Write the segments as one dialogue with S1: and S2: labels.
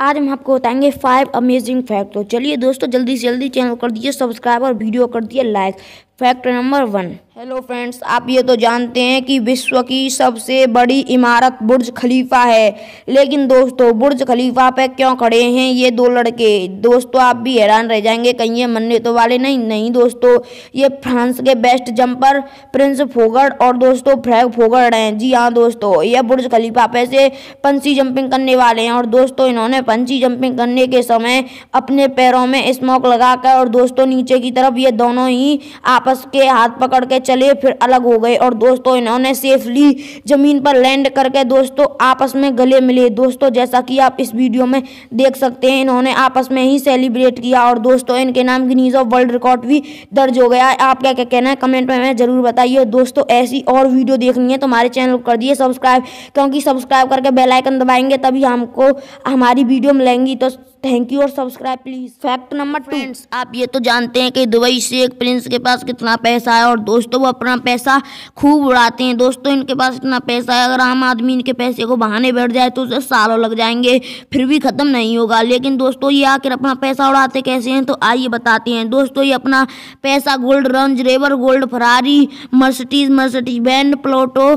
S1: आज हम आपको बताएंगे फाइव अमेजिंग फैक्ट तो चलिए दोस्तों जल्दी से जल्दी चैनल कर दीजिए सब्सक्राइब और वीडियो कर दिए like fact number one hello friends आप ये तो जानते हैं कि विश्व की सबसे बड़ी इमारत बुर्ज खलीफा है लेकिन दोस्तों बुर्ज खलीफा पे क्यों खड़े हैं ये दो लड़के दोस्तों आप भी हैरान रह जाएंगे कहीं ये मनने तो वाले नहीं नहीं दोस्तों ये फ्रांस के बेस्ट जंपर प्रिंस फोगड़ और दोस्तों फ्रैग फोगड़ हैं जी हाँ दोस्तों ये बुर्ज खलीफा पे से पंछी जंपिंग करने वाले हैं और दोस्तों इन्होंने पंची जंपिंग करने के समय अपने पैरों में स्मोक लगाकर और दोस्तों नीचे की तरफ ये दोनों ही आप आपस के हाथ पकड़ के चले फिर अलग हो गए और दोस्तों इन्होंने सेफली ज़मीन पर लैंड करके दोस्तों आपस में गले मिले दोस्तों जैसा कि आप इस वीडियो में देख सकते हैं इन्होंने आपस में ही सेलिब्रेट किया और दोस्तों इनके नाम गिनीज ऑफ वर्ल्ड रिकॉर्ड भी दर्ज हो गया है आप क्या क्या कहना है कमेंट में ज़रूर बताइए दोस्तों ऐसी और वीडियो देखनी है तो हमारे चैनल को कर दिए सब्सक्राइब क्योंकि सब्सक्राइब करके बेलाइकन दबाएंगे तभी हमको हमारी वीडियो मिलेंगी तो थैंक यू और subscribe please fact number friends आप ये तो जानते हैं कि दुबई से एक प्रिंस के पास कितना पैसा है और दोस्तों वो अपना पैसा खूब उड़ाते हैं दोस्तों इनके पास इतना पैसा है अगर आम आदमी इनके पैसे को बहाने बैठ जाए तो उसे सालों लग जाएंगे फिर भी ख़त्म नहीं होगा लेकिन दोस्तों ये आकर अपना पैसा उड़ाते कैसे हैं तो आइए बताते हैं दोस्तों ये अपना पैसा गोल्ड रंज रेवर gold Ferrari Mercedes Mercedes Benz प्लोटो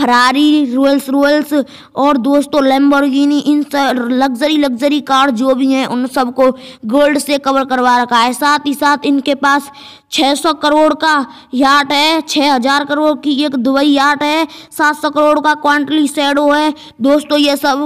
S1: फरारी रोल्स रोल्स और दोस्तों लेम्बोर्गिनी इन लग्जरी लग्जरी कार जो भी हैं उन सबको गोल्ड से कवर करवा रखा है साथ ही साथ इनके पास 600 करोड़ का याट है 6000 करोड़ की एक दुबई याट है 700 करोड़ का क्वांटली सैडो है दोस्तों ये सब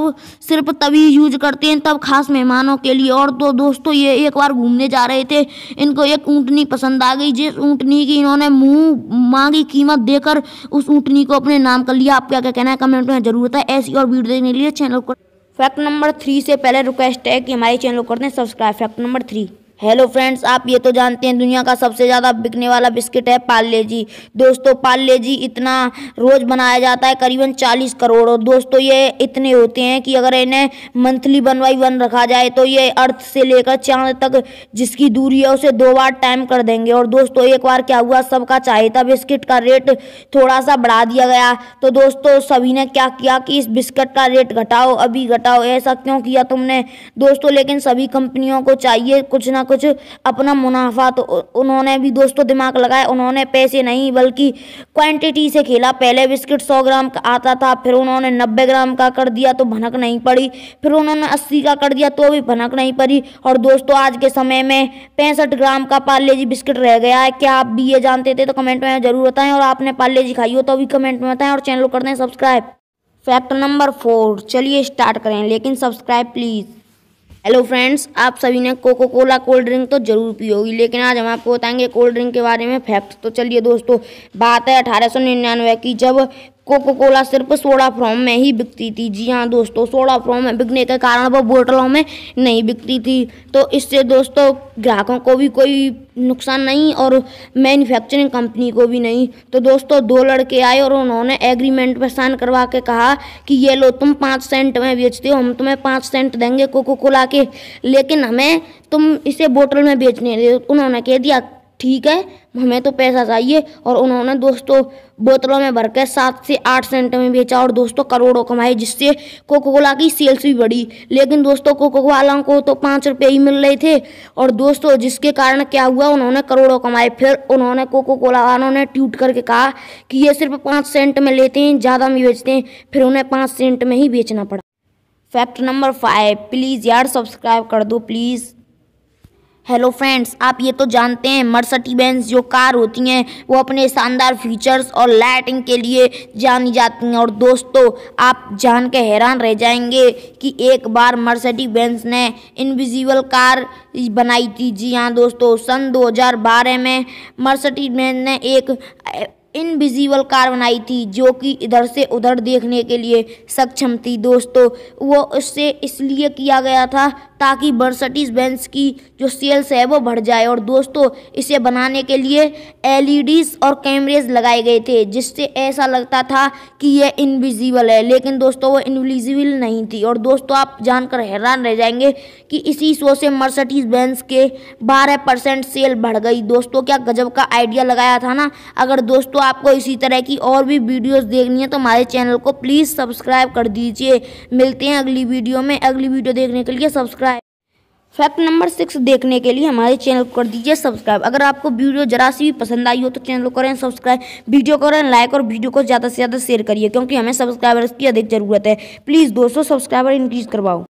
S1: सिर्फ तभी यूज करते हैं तब खास मेहमानों के लिए और तो दोस्तों ये एक बार घूमने जा रहे थे इनको एक ऊँटनी पसंद आ गई जिस ऊँटनी की इन्होंने मुँह मांगी कीमत देकर उस ऊँटनी को अपने नाम कर लिया आप क्या क्या कहना है कमेंट में जरूरत है ऐसी और वीडियो देखने के लिए चैनल को फैक्ट नंबर थ्री से पहले रिक्वेस्ट है कि हमारे चैनल को करते दें subscribe fact number three hello friends आप ये तो जानते हैं दुनिया का सबसे ज़्यादा बिकने वाला बिस्किट है पार्ले जी दोस्तों पार्ले जी इतना रोज़ बनाया जाता है करीबन 40 करोड़ दोस्तों ये इतने होते हैं कि अगर इन्हें मंथली वन बाई वन रखा जाए तो ये अर्थ से लेकर चांद तक जिसकी दूरी है उसे दो बार टाइम कर देंगे और दोस्तों एक बार क्या हुआ सबका चाहिए था बिस्किट का रेट थोड़ा सा बढ़ा दिया गया तो दोस्तों सभी ने क्या किया कि इस बिस्किट का रेट घटाओ अभी घटाओ ऐसा क्यों किया तुमने दोस्तों लेकिन सभी कंपनियों को चाहिए कुछ ना कुछ अपना मुनाफा तो उन्होंने भी दोस्तों दिमाग लगाया उन्होंने पैसे नहीं बल्कि क्वांटिटी से खेला पहले बिस्किट सौ ग्राम का आता था फिर उन्होंने नब्बे ग्राम का कर दिया तो भनक नहीं पड़ी फिर उन्होंने अस्सी का कर दिया तो भी भनक नहीं पड़ी और दोस्तों आज के समय में पैंसठ ग्राम का पार्ले जी बिस्किट रह गया है क्या आप भी ये जानते थे तो कमेंट में जरूर बताएं और आपने पार्ले जी खाई हो तो भी कमेंट में बताएं और चैनल को कर दें सब्सक्राइब फैक्ट नंबर फोर चलिए स्टार्ट करें लेकिन सब्सक्राइब प्लीज़ हेलो फ्रेंड्स आप सभी ने कोको कोला कोल्ड ड्रिंक तो जरूर पी होगी लेकिन आज हम आपको बताएंगे कोल्ड ड्रिंक के बारे में फैक्ट तो चलिए दोस्तों बात है अठारह की जब कोको कोला सिर्फ सोडा फ्रॉम में ही बिकती थी जी हाँ दोस्तों सोडा फ्रॉम में बिकने के कारण वो बोतलों में नहीं बिकती थी तो इससे दोस्तों ग्राहकों को भी कोई नुकसान नहीं और मैन्युफैक्चरिंग कंपनी को भी नहीं तो दोस्तों दो लड़के आए और उन्होंने एग्रीमेंट पर साइन करवा के कहा कि ये लो तुम पाँच सेंट में बेचते हो हम तुम्हें पाँच सेंट देंगे कोको कोला के लेकिन हमें तुम इसे बोतल में बेचने दे उन्होंने कह दिया ठीक है हमें तो पैसा चाहिए और उन्होंने दोस्तों बोतलों में भर के सात से आठ सेंट में बेचा और दोस्तों करोड़ों कमाए जिससे कोको कोला की सेल्स भी बढ़ी लेकिन दोस्तों कोको वालों को तो पाँच रुपये ही मिल रहे थे और दोस्तों जिसके कारण क्या हुआ उन्होंने करोड़ों कमाए फिर उन्होंने कोको कोला वालों ने ट्वीट करके कहा कि ये सिर्फ पाँच सेंट में लेते हैं ज़्यादा में बेचते हैं फिर उन्हें पाँच सेंट में ही बेचना पड़ा फैक्ट नंबर फाइव प्लीज़ यार सब्सक्राइब कर दो प्लीज़ हेलो फ्रेंड्स आप ये तो जानते हैं मर्सटी बेंज जो कार होती हैं वो अपने शानदार फीचर्स और लाइटिंग के लिए जानी जाती हैं और दोस्तों आप जान के हैरान रह जाएंगे कि एक बार मर्सटी बेंज ने इनविजिबल कार बनाई थी जी हाँ दोस्तों सन 2012 में मर्सटी बेंज ने एक इनविजिबल कार बनाई थी जो कि इधर से उधर देखने के लिए सक्षम थी दोस्तों वो उससे इसलिए किया गया था ताकि बर्सटीज बेंस की जो सेल्स है वो बढ़ जाए और दोस्तों इसे बनाने के लिए एलईडीज e और कैमरेज लगाए गए थे जिससे ऐसा लगता था कि यह इनविजिबल है लेकिन दोस्तों वो इनविजिबल नहीं थी और दोस्तों आप जानकर हैरान रह जाएंगे कि इसी शो से मर्सटीज बेंस के बारह परसेंट सेल बढ़ गई दोस्तों क्या गजब का आइडिया लगाया था ना अगर दोस्तों आपको इसी तरह की और भी वीडियोस देखनी है तो हमारे चैनल को प्लीज़ सब्सक्राइब कर दीजिए मिलते हैं अगली वीडियो में अगली वीडियो देखने के लिए सब्सक्राइब फैक्ट नंबर सिक्स देखने के लिए हमारे चैनल को कर दीजिए सब्सक्राइब अगर आपको वीडियो जरा सी भी पसंद आई हो तो चैनल को करें सब्सक्राइब वीडियो को करें लाइक और वीडियो को ज़्यादा से ज़्यादा शेयर करिए क्योंकि हमें सब्सक्राइबर्स की अधिक ज़रूरत है प्लीज़ दोस्तों सब्सक्राइबर इंक्रीज़ करवाओ